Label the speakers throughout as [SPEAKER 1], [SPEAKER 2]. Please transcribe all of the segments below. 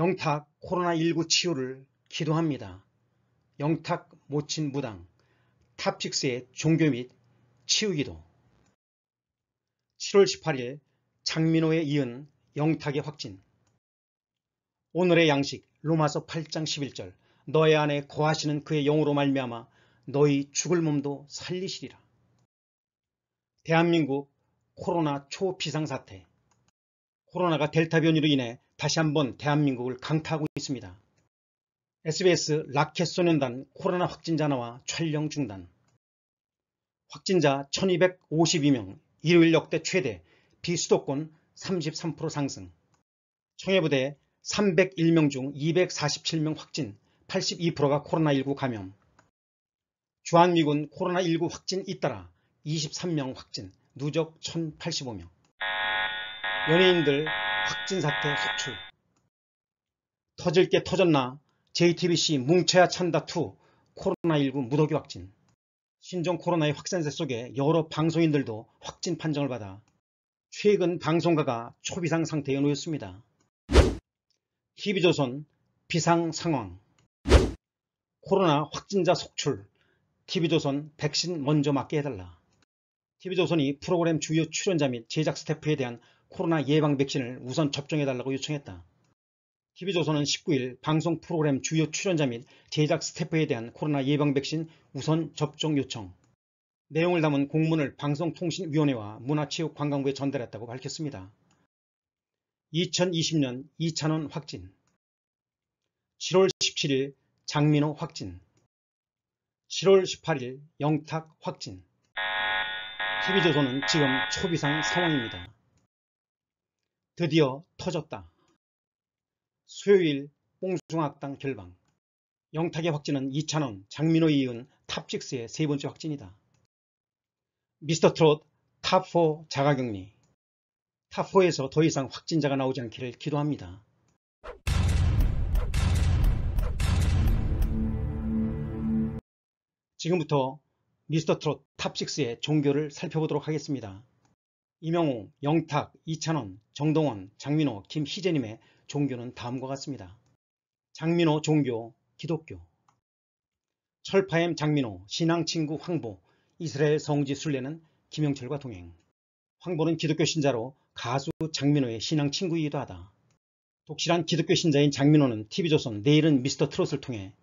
[SPEAKER 1] 영탁 코로나19 치유를 기도합니다. 영탁 모친 무당 탑픽스의 종교 및 치유기도 7월 18일 장민호에 이은 영탁의 확진 오늘의 양식 로마서 8장 11절 너의 안에 고하시는 그의 영으로 말미암아 너희 죽을 몸도 살리시리라. 대한민국 코로나 초비상사태 코로나가 델타 변이로 인해 다시 한번 대한민국을 강타하고 있습니다. SBS 라켓 소년단 코로나 확진자 나와 촬영 중단 확진자 1252명 일요일 역대 최대 비수도권 33% 상승 청해부대 301명 중 247명 확진 82%가 코로나19 감염 주한미군 코로나19 확진 잇따라 23명 확진 누적 1085명 연예인들 확진 사태 속출. 터질 게 터졌나? JTBC 뭉쳐야 찬다2 코로나19 무더기 확진. 신종 코로나의 확산세 속에 여러 방송인들도 확진 판정을 받아 최근 방송가가 초비상 상태에 놓였습니다. TV조선 비상 상황 코로나 확진자 속출 TV조선 백신 먼저 맞게 해달라 TV조선이 프로그램 주요 출연자 및 제작 스태프에 대한 코로나 예방 백신을 우선 접종해달라고 요청했다. TV조선은 19일 방송 프로그램 주요 출연자 및 제작 스태프에 대한 코로나 예방 백신 우선 접종 요청, 내용을 담은 공문을 방송통신위원회와 문화체육관광부에 전달했다고 밝혔습니다. 2020년 이찬원 확진 7월 17일 장민호 확진 7월 18일 영탁 확진 TV조선은 지금 초비상 상황입니다. 드디어 터졌다. 수요일 뽕숭아학당 결방 영탁의 확진은 이찬원, 장민호에 이은 탑6의 세 번째 확진이다. 미스터 트롯 탑4 자가격리 탑4에서 더 이상 확진자가 나오지 않기를 기도합니다. 지금부터 미스터 트롯 탑6의 종교를 살펴보도록 하겠습니다. 이명우, 영탁, 이찬원, 정동원, 장민호, 김희재님의 종교는 다음과 같습니다. 장민호 종교, 기독교 철파엠 장민호, 신앙친구 황보, 이스라엘 성지 순례는 김영철과 동행 황보는 기독교 신자로 가수 장민호의 신앙친구이기도 하다. 독실한 기독교 신자인 장민호는 TV조선 내일은 미스터 트롯을 통해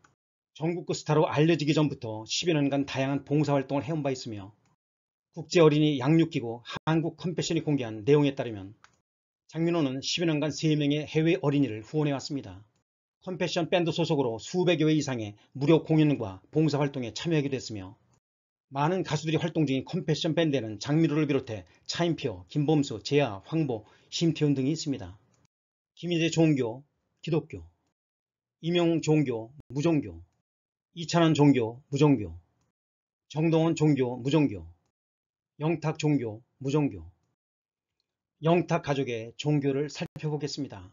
[SPEAKER 1] 전국구 스타로 알려지기 전부터 10여 년간 다양한 봉사활동을 해온 바 있으며 국제어린이 양육기구 한국컴패션이 공개한 내용에 따르면 장민호는 10여 년간 3명의 해외 어린이를 후원해왔습니다. 컴패션 밴드 소속으로 수백여 회 이상의 무료 공연과 봉사활동에 참여하기도 했으며 많은 가수들이 활동 중인 컴패션 밴드에는 장민호를 비롯해 차인표, 김범수, 재하, 황보, 심태훈 등이 있습니다. 김희재 종교, 기독교, 이명 종교, 무종교, 이찬원 종교, 무종교, 정동원 종교, 무종교, 영탁 종교, 무종교 영탁 가족의 종교를 살펴보겠습니다.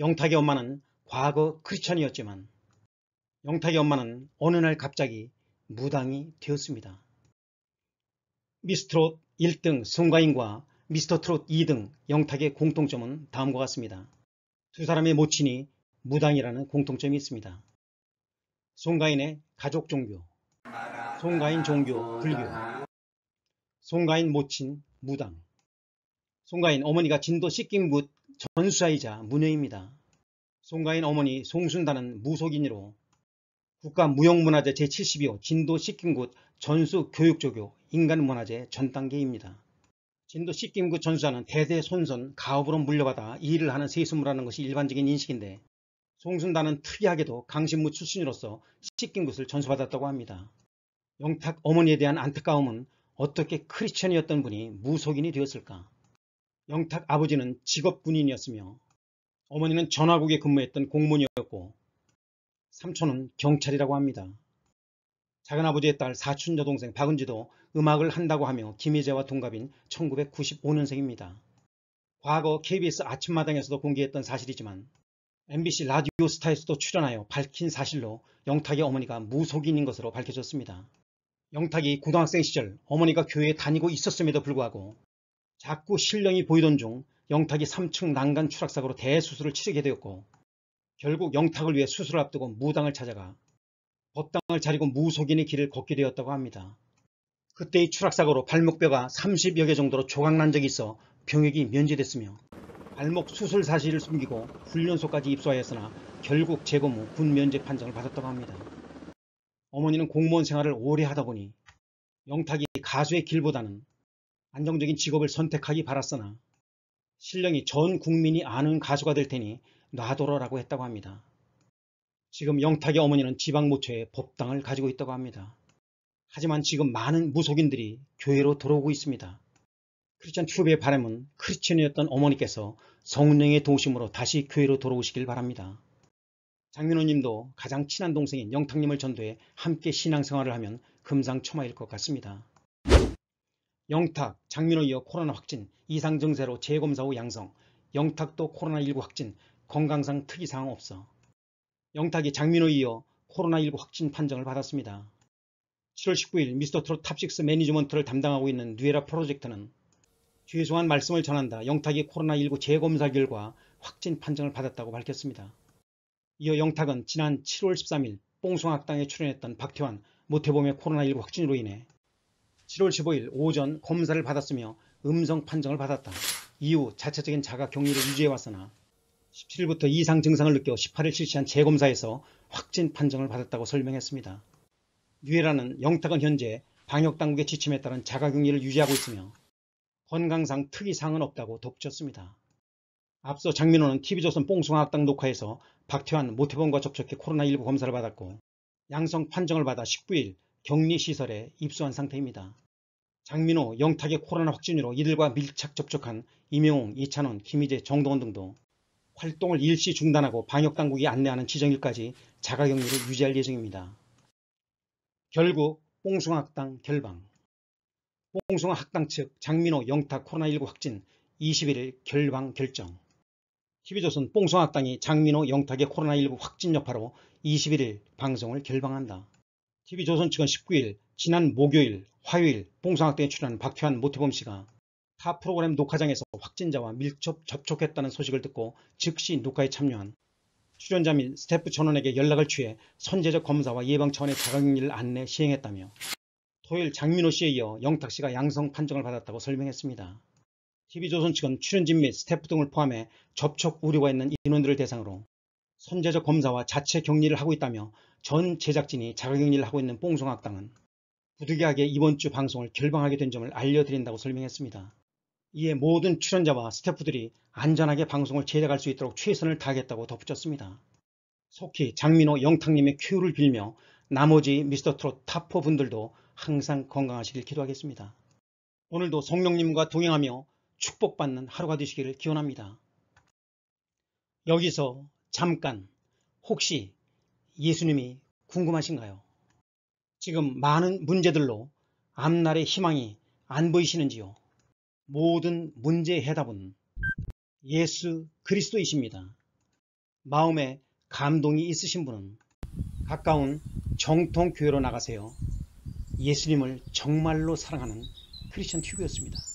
[SPEAKER 1] 영탁의 엄마는 과거 크리스천이었지만 영탁의 엄마는 어느 날 갑자기 무당이 되었습니다. 미스트롯 1등 성가인과 미스터 트롯 2등 영탁의 공통점은 다음과 같습니다. 두 사람의 모친이 무당이라는 공통점이 있습니다. 송가인의 가족 종교, 송가인 종교, 불교, 송가인 모친 무당 송가인 어머니가 진도 씻긴붓전수사이자 무녀입니다. 송가인 어머니 송순다는 무속인으로 국가무형문화재 제72호 진도 씻김굿 전수교육조교 인간문화재 전단계입니다. 진도 씻김굿 전수사는 대대손손 가업으로 물려받아 일을 하는 세수무라는 것이 일반적인 인식인데 송순다는 특이하게도 강신무 출신으로서 씻김굿을 전수받았다고 합니다. 영탁 어머니에 대한 안타까움은 어떻게 크리스천이었던 분이 무속인이 되었을까? 영탁 아버지는 직업 군인이었으며 어머니는 전화국에 근무했던 공무원이었고 삼촌은 경찰이라고 합니다. 작은아버지의 딸 사촌 여동생 박은지도 음악을 한다고 하며 김희재와 동갑인 1995년생입니다. 과거 KBS 아침마당에서도 공개했던 사실이지만 MBC 라디오 스타에서도 출연하여 밝힌 사실로 영탁의 어머니가 무속인인 것으로 밝혀졌습니다. 영탁이 고등학생 시절 어머니가 교회에 다니고 있었음에도 불구하고 자꾸 실령이 보이던 중 영탁이 3층 난간 추락사고로 대수술을 치르게 되었고 결국 영탁을 위해 수술을 앞두고 무당을 찾아가 법당을 차리고 무속인의 길을 걷게 되었다고 합니다. 그때의 추락사고로 발목뼈가 30여 개 정도로 조각난 적이 있어 병역이 면제됐으며 발목 수술 사실을 숨기고 훈련소까지 입소하였으나 결국 재검 후 군면제 판정을 받았다고 합니다. 어머니는 공무원 생활을 오래 하다 보니 영탁이 가수의 길보다는 안정적인 직업을 선택하기 바랐으나 신령이 전 국민이 아는 가수가 될 테니 놔둬라라고 했다고 합니다. 지금 영탁의 어머니는 지방 모처에 법당을 가지고 있다고 합니다. 하지만 지금 많은 무속인들이 교회로 들어오고 있습니다. 크리스천 튜브의 바람은 크리스천이었던 어머니께서 성령의 도심으로 우 다시 교회로 돌아오시길 바랍니다. 장민호님도 가장 친한 동생인 영탁님을 전도해 함께 신앙생활을 하면 금상첨화일 것 같습니다. 영탁, 장민호 이어 코로나 확진, 이상증세로 재검사 후 양성, 영탁도 코로나19 확진, 건강상 특이사항 없어. 영탁이 장민호 이어 코로나19 확진 판정을 받았습니다. 7월 19일 미스터트롯 탑6 매니지먼트를 담당하고 있는 뉴에라 프로젝트는 죄송한 말씀을 전한다. 영탁이 코로나19 재검사 결과 확진 판정을 받았다고 밝혔습니다. 이어 영탁은 지난 7월 13일 뽕송학당에 출연했던 박태환 모태범의 코로나19 확진으로 인해 7월 15일 오전 검사를 받았으며 음성 판정을 받았다. 이후 자체적인 자가 격리를 유지해왔으나 17일부터 이상 증상을 느껴 18일 실시한 재검사에서 확진 판정을 받았다고 설명했습니다. 유해라는 영탁은 현재 방역당국의 지침에 따른 자가격리를 유지하고 있으며 건강상 특이사항은 없다고 덧붙였습니다. 앞서 장민호는 TV조선 뽕숭아학당 녹화에서 박태환, 모태범과 접촉해 코로나19 검사를 받았고 양성 판정을 받아 19일 격리시설에 입소한 상태입니다. 장민호, 영탁의 코로나 확진으로 이들과 밀착 접촉한 이명웅, 이찬원, 김희재, 정동원 등도 활동을 일시 중단하고 방역당국이 안내하는 지정일까지 자가격리를 유지할 예정입니다. 결국 뽕숭아학당 결방 뽕숭아학당 측 장민호, 영탁 코로나19 확진 21일 결방 결정 TV조선 뽕송악당이 장민호 영탁의 코로나19 확진 여파로 21일 방송을 결방한다. TV조선 측은 19일 지난 목요일 화요일 뽕송악당에 출연한 박효한 모태범 씨가 타 프로그램 녹화장에서 확진자와 밀접 접촉했다는 소식을 듣고 즉시 녹화에 참여한 출연자 및 스태프 전원에게 연락을 취해 선제적 검사와 예방 차원의 자가격리를 안내 시행했다며 토요일 장민호 씨에 이어 영탁 씨가 양성 판정을 받았다고 설명했습니다. TV조선 측은 출연진 및 스태프 등을 포함해 접촉 우려가 있는 인원들을 대상으로 선제적 검사와 자체 격리를 하고 있다며 전 제작진이 자가격리를 하고 있는 뽕송악당은 부득이하게 이번 주 방송을 결방하게 된 점을 알려드린다고 설명했습니다. 이에 모든 출연자와 스태프들이 안전하게 방송을 제작할 수 있도록 최선을 다하겠다고 덧붙였습니다. 속히 장민호 영탁님의 큐를 빌며 나머지 미스터트롯 타포 분들도 항상 건강하시길 기도하겠습니다. 오늘도 성령님과 동행하며 축복받는 하루가 되시기를 기원합니다. 여기서 잠깐 혹시 예수님이 궁금하신가요? 지금 많은 문제들로 앞날의 희망이 안 보이시는지요? 모든 문제 해답은 예수 그리스도이십니다. 마음에 감동이 있으신 분은 가까운 정통교회로 나가세요. 예수님을 정말로 사랑하는 크리스천 튜브였습니다.